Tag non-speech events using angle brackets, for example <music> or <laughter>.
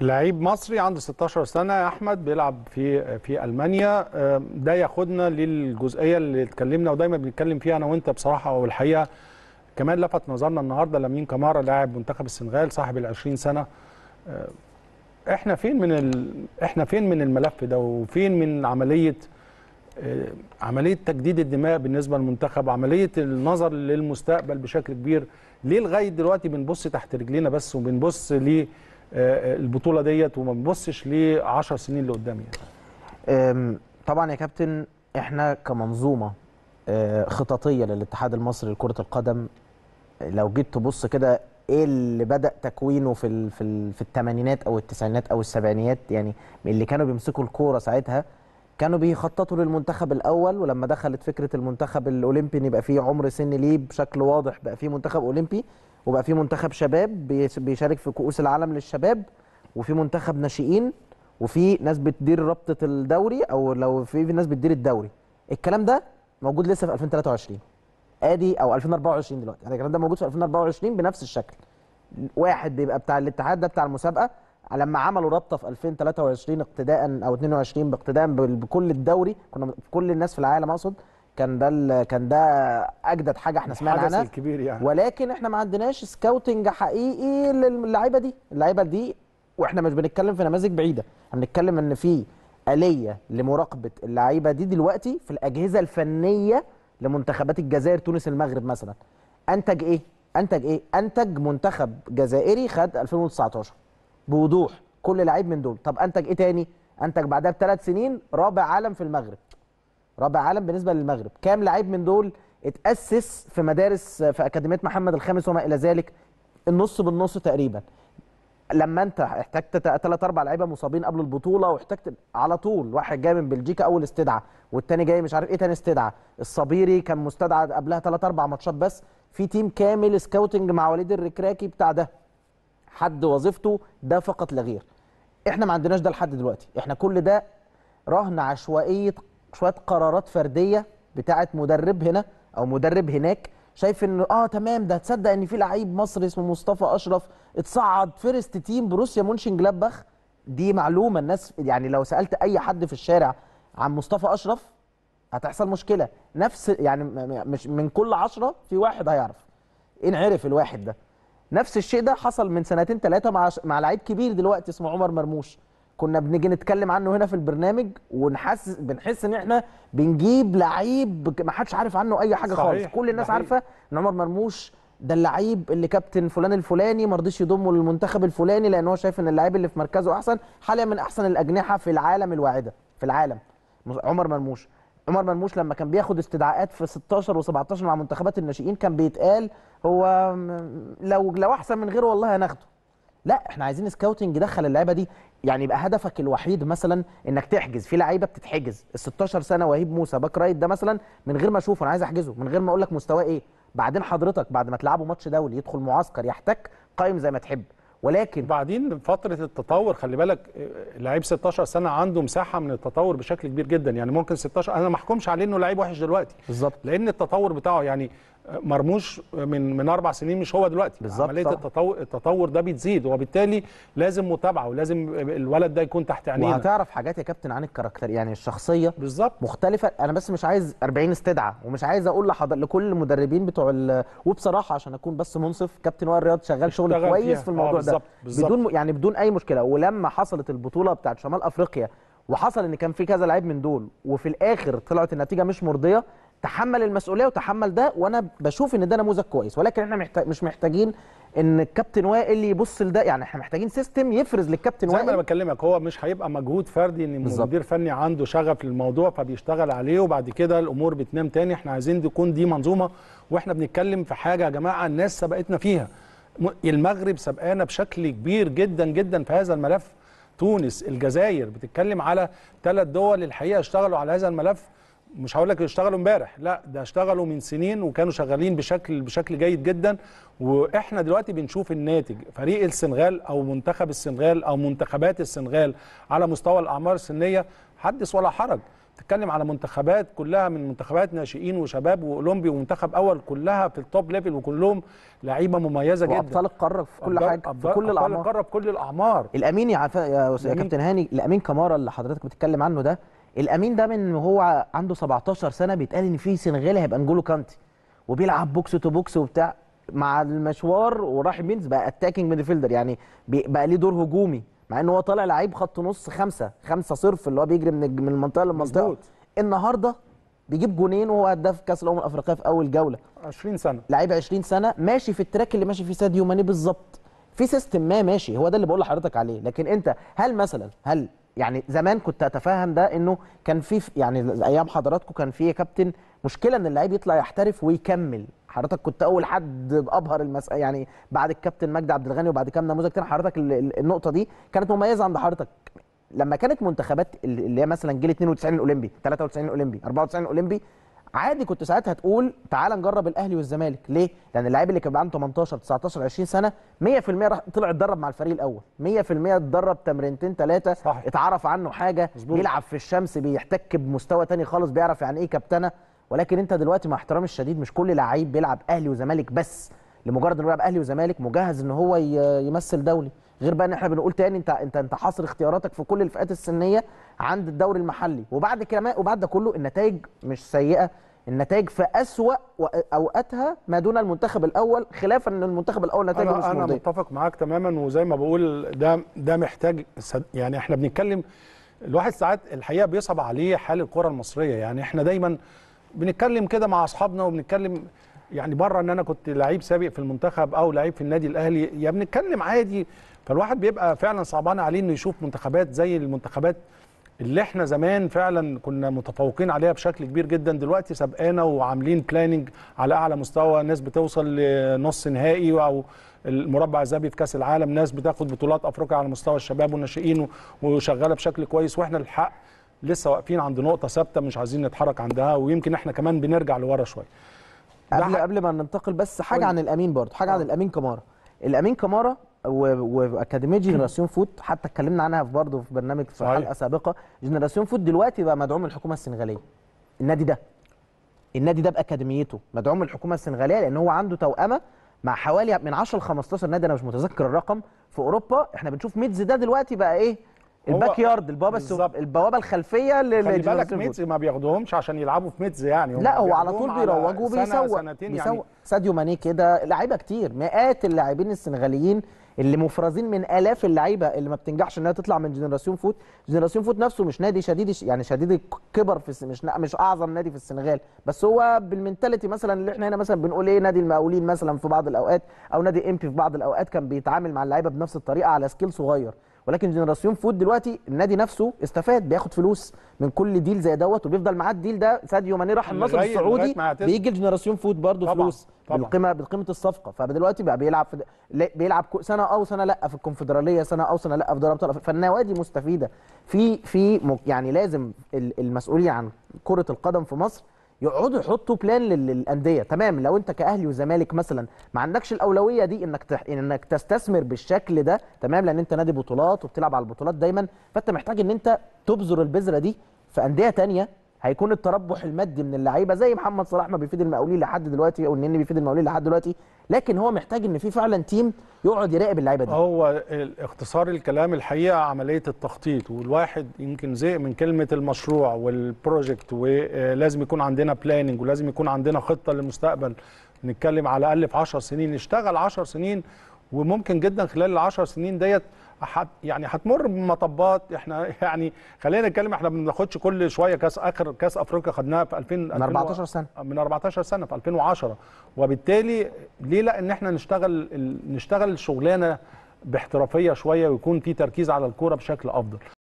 لعيب مصري عنده 16 سنه يا احمد بيلعب في في المانيا آه، ده ياخدنا للجزئيه اللي اتكلمنا ودايما بنتكلم فيها انا وانت بصراحه والحقيقه كمان لفت نظرنا النهارده لامين كمارا لاعب منتخب السنغال صاحب ال 20 سنه آه، احنا فين من ال... احنا فين من الملف ده وفين من عمليه آه، عمليه تجديد الدماء بالنسبه للمنتخب عمليه النظر للمستقبل بشكل كبير ليه لغايه دلوقتي بنبص تحت رجلينا بس وبنبص ليه آه، البطوله ديت وما بنبصش ل 10 سنين اللي قدام يعني. طبعا يا كابتن احنا كمنظومه آه، خططيه للاتحاد المصري لكره القدم لو جيت تبص كده ايه اللي بدا تكوينه في في, في الثمانينات او التسعينات او السبعينات يعني اللي كانوا بيمسكوا الكوره ساعتها كانوا بيخططوا للمنتخب الاول ولما دخلت فكره المنتخب الاولمبي ان يبقى فيه عمر سن ليه بشكل واضح بقى فيه منتخب اولمبي وبقى فيه منتخب شباب بيشارك في كؤوس العالم للشباب وفي منتخب ناشئين وفي ناس بتدير رابطه الدوري او لو في ناس بتدير الدوري الكلام ده موجود لسه في 2023 ادي او 2024 دلوقتي يعني الكلام ده موجود في 2024 بنفس الشكل واحد بيبقى بتاع الاتحاد ده بتاع المسابقه لما عملوا رابطه في 2023 اقتداء او 22 باقتداء بكل الدوري كنا كل الناس في العالم اقصد كان ده كان ده اجدد حاجه احنا سمعنا عنها الكبير يعني. ولكن احنا ما عندناش سكاوتنج حقيقي للعيبه دي اللعيبه دي واحنا مش بنتكلم في نماذج بعيده احنا بنتكلم ان في اليه لمراقبه اللعيبه دي دلوقتي في الاجهزه الفنيه لمنتخبات الجزائر تونس المغرب مثلا انتج ايه انتج ايه انتج منتخب جزائري خد 2019 بوضوح كل لعيب من دول طب انتج ايه تاني انتج بعدها بثلاث سنين رابع عالم في المغرب رابع عالم بالنسبه للمغرب كام لعيب من دول اتاسس في مدارس في اكاديميه محمد الخامس وما الى ذلك النص بالنص تقريبا لما انت احتجت ثلاث اربع لعيبه مصابين قبل البطوله واحتجت على طول واحد جاي من بلجيكا اول استدعى والتاني جاي مش عارف ايه تاني استدعى الصبيري كان مستدعى قبلها ثلاث اربع ماتشات بس في تيم كامل سكاوتنج مع وليد الركراكي بتاع ده حد وظيفته ده فقط لا غير احنا ما عندناش ده لحد دلوقتي احنا كل ده رهن عشوائيه شويه قرارات فرديه بتاعه مدرب هنا او مدرب هناك شايف ان اه تمام ده تصدق ان في لعيب مصري اسمه مصطفى اشرف اتصعد فيرست تيم بروسيا مونشن جلابخ دي معلومه الناس يعني لو سالت اي حد في الشارع عن مصطفى اشرف هتحصل مشكله نفس يعني مش من كل عشرة في واحد هيعرف إيه، ان عرف الواحد ده نفس الشيء ده حصل من سنتين ثلاثه مع مع لعيب كبير دلوقتي اسمه عمر مرموش كنا بنيجي نتكلم عنه هنا في البرنامج ونحس بنحس ان احنا بنجيب لعيب ما حدش عارف عنه اي حاجه صحيح. خالص كل الناس عارفه ان عمر مرموش ده اللعيب اللي كابتن فلان الفلاني ما رضيش يضمه للمنتخب الفلاني لان هو شايف ان اللعيب اللي في مركزه احسن حاليا من احسن الاجنحه في العالم الواعده في العالم عمر مرموش عمر مرموش لما كان بياخد استدعاءات في 16 و17 مع منتخبات الناشئين كان بيتقال هو لو لو احسن من غيره والله هناخده لا احنا عايزين سكاوتنج يدخل اللعيبه دي يعني يبقى هدفك الوحيد مثلا انك تحجز في لعيبه بتتحجز ال 16 سنه وهيب موسى باك رايت ده مثلا من غير ما اشوفه انا عايز احجزه من غير ما اقول لك مستواه ايه بعدين حضرتك بعد ما تلعبوا ماتش دولي يدخل معسكر يحتك قائم زي ما تحب ولكن بعدين فتره التطور خلي بالك لعيب 16 سنه عنده مساحه من التطور بشكل كبير جدا يعني ممكن 16 انا ما احكمش عليه انه لعيب وحش دلوقتي بالظبط لان التطور بتاعه يعني مرموش من من اربع سنين مش هو دلوقتي بالظبط عمليه التطور التطور ده بتزيد وبالتالي لازم متابعه ولازم الولد ده يكون تحت عينيه وهتعرف حاجات يا كابتن عن الكاركتر يعني الشخصيه بالظبط مختلفه انا بس مش عايز 40 استدعى ومش عايز اقول لحضر لكل المدربين بتوع ال... وبصراحه عشان اكون بس منصف كابتن وائل رياض شغال شغل كويس في آه، الموضوع آه بالزبط. ده بالزبط. بدون يعني بدون اي مشكله ولما حصلت البطوله بتاعه شمال افريقيا وحصل ان كان في كذا لعيب من دول وفي الاخر طلعت النتيجه مش مرضيه تحمل المسؤوليه وتحمل ده وانا بشوف ان ده نموذج كويس ولكن احنا محتاج مش محتاجين ان الكابتن وائل يبص لده يعني احنا محتاجين سيستم يفرز للكابتن وائل زي ما انا بكلمك هو مش هيبقى مجهود فردي ان مدير فني عنده شغف للموضوع فبيشتغل عليه وبعد كده الامور بتنام تاني احنا عايزين تكون دي, دي منظومه واحنا بنتكلم في حاجه يا جماعه الناس سبقتنا فيها المغرب سبقانا بشكل كبير جدا جدا في هذا الملف تونس الجزائر بتتكلم على ثلاث دول الحقيقه اشتغلوا على هذا الملف مش هقول لك اشتغلوا امبارح لا ده اشتغلوا من سنين وكانوا شغالين بشكل بشكل جيد جدا واحنا دلوقتي بنشوف الناتج فريق السنغال او منتخب السنغال او منتخبات السنغال على مستوى الاعمار السنيه حدث ولا حرج تتكلم على منتخبات كلها من منتخبات ناشئين وشباب واولمبي ومنتخب اول كلها في التوب ليفل وكلهم لعيبه مميزه جدا وابطال القاره في كل حاجه في كل أبطال الاعمار القاره في كل الاعمار الامين يا, يا كابتن هاني الامين كمارا اللي حضرتك بتتكلم عنه ده الامين ده من وهو عنده 17 سنه بيتقال ان في سنغالي هيبقى انجولو كانتي وبيلعب بوكس تو بوكس وبتاع مع المشوار وراح بينز بقى اتاكينج ميدفيلدر يعني بقى ليه دور هجومي مع ان هو طالع لعيب خط نص خمسة خمسة صرف اللي هو بيجري من من المنطقه للمنطقه النهارده بيجيب جونين وهو هداف كاس الامم الافريقيه في اول جوله 20 سنه لعيب 20 سنه ماشي في التراك اللي ماشي فيه ساديو ماني بالظبط في سيستم ما ماشي هو ده اللي بقول لحضرتك عليه لكن انت هل مثلا هل يعني زمان كنت اتفهم ده انه كان في يعني ايام حضراتكم كان في يا كابتن مشكله ان اللعيب يطلع يحترف ويكمل حضرتك كنت اول حد ابهر المساله يعني بعد الكابتن مجدي عبد الغني وبعد كام نموذج تاني حضرتك النقطه دي كانت مميزه عند حضرتك لما كانت منتخبات اللي هي مثلا جيل 92 الاولمبي 93 الاولمبي 94 الاولمبي عادي كنت ساعتها تقول تعال نجرب الاهلي والزمالك ليه لان اللاعب اللي كان عنده 18 19 20 سنه 100% راح طلع اتدرب مع الفريق الاول 100% اتدرب تمرينتين ثلاثه اتعرف عنه حاجه مزبوط. بيلعب في الشمس بيحتك بمستوى تاني خالص بيعرف يعني ايه كابتنه ولكن انت دلوقتي مع احترامي الشديد مش كل لعيب بيلعب اهلي وزمالك بس لمجرد انه بيلعب اهلي وزمالك مجهز ان هو يمثل دولي غير بقى ان احنا بنقول تاني انت انت انت حاصر اختياراتك في كل الفئات السنيه عند الدوري المحلي وبعد كده وبعد ده كله النتائج مش سيئه النتائج في أسوأ اوقاتها ما دون المنتخب الاول خلافا ان المنتخب الاول نتائجه مش انا متفق معاك تماما وزي ما بقول ده ده محتاج يعني احنا بنتكلم الواحد ساعات الحقيقه بيصعب عليه حال الكره المصريه يعني احنا دايما بنتكلم كده مع اصحابنا وبنتكلم يعني بره ان انا كنت لعيب سابق في المنتخب او لعيب في النادي الاهلي يا بنتكلم عادي فالواحد بيبقى فعلا صعبان عليه انه يشوف منتخبات زي المنتخبات اللي احنا زمان فعلا كنا متفوقين عليها بشكل كبير جدا دلوقتي سبقانا وعاملين بلاننج على اعلى مستوى ناس بتوصل لنص نهائي او المربع الذهبي في كاس العالم ناس بتاخد بطولات افريقيا على مستوى الشباب والناشئين وشغاله بشكل كويس واحنا الحق لسه واقفين عند نقطه ثابته مش عايزين نتحرك عندها ويمكن احنا كمان بنرجع لورا شويه قبل قبل ما ننتقل بس حاجه عن الامين برضه حاجه عن آه. الامين كماره الامين كماره واكاديميه جنراسيون فوت حتى اتكلمنا عنها في برضه في برنامج في حلقه سابقه جنراسيون فوت دلوقتي بقى مدعوم من الحكومه السنغاليه النادي ده النادي ده باكاديميته مدعوم من الحكومه السنغاليه لان هو عنده توأمه مع حوالي من 10 ل 15 نادي انا مش متذكر الرقم في اوروبا احنا بنشوف ميدز ده دلوقتي بقى ايه الباك يارد البوابه السو... البوابه الخلفيه لل خلي بالك ميتز ما بياخدهمش عشان يلعبوا في ميتز يعني لا هو على طول بيروجوا وبيسوق سنة سنتين يعني. بيسوق يعني ساديو ماني كده لعيبه كتير مئات اللاعبين السنغاليين اللي مفرزين من الاف اللعيبه اللي ما بتنجحش انها تطلع من جنراسيون فوت جنراسيون فوت نفسه مش نادي شديد يعني شديد الكبر في مش مش اعظم نادي في السنغال بس هو بالمنتاليتي مثلا اللي احنا هنا مثلا بنقول ايه نادي المقاولين مثلا في بعض الاوقات او نادي امبي في بعض الاوقات كان بيتعامل مع اللعيبه بنفس الطريقه على سكيل صغير ولكن جنراسيون فود دلوقتي النادي نفسه استفاد بياخد فلوس من كل ديل زي دوت وبيفضل معاه الديل ده ساديو ماني راح النصر السعودي بيجي لجنراسيون فود برضه فلوس طبعًا. بالقيمه بقيمه الصفقه فدلوقتي بقى بيلعب في بيلعب سنه اه وسنه لا في الكونفدراليه سنه اه وسنه لا في دوري ابطال فالنوادي مستفيده في في يعني لازم المسؤولين عن كره القدم في مصر يقعدوا يحطوا بلان للانديه تمام لو انت كاهلي وزمالك مثلا ما عندكش الاولويه دي انك تح... انك تستثمر بالشكل ده تمام لان انت نادي بطولات وبتلعب على البطولات دايما فانت محتاج ان انت تبذر البذره دي في انديه ثانيه هيكون التربح المادي من اللعيبه زي محمد صلاح ما بيفيد المقاولين لحد دلوقتي او النني بيفيد المقاولين لحد دلوقتي لكن هو محتاج ان في فعلا تيم يقعد يراقب اللعيبه دي هو اختصار الكلام الحقيقه عمليه التخطيط والواحد يمكن زهق من كلمه المشروع والبروجكت ولازم يكون عندنا بلاننج ولازم يكون عندنا خطه للمستقبل نتكلم على الاقل في 10 سنين نشتغل 10 سنين وممكن جدا خلال ال 10 سنين ديت حت يعني هتمر بمطبات احنا <laughs> يعني خلينا نتكلم احنا ما بناخدش كل شويه كاس اخر كاس افريقيا خدناها في 2000 من 14 سنه من 14 سنه في 2010 وبالتالي ليه لا ان احنا نشتغل نشتغل شغلانه باحترافيه شويه ويكون في تركيز على الكوره بشكل افضل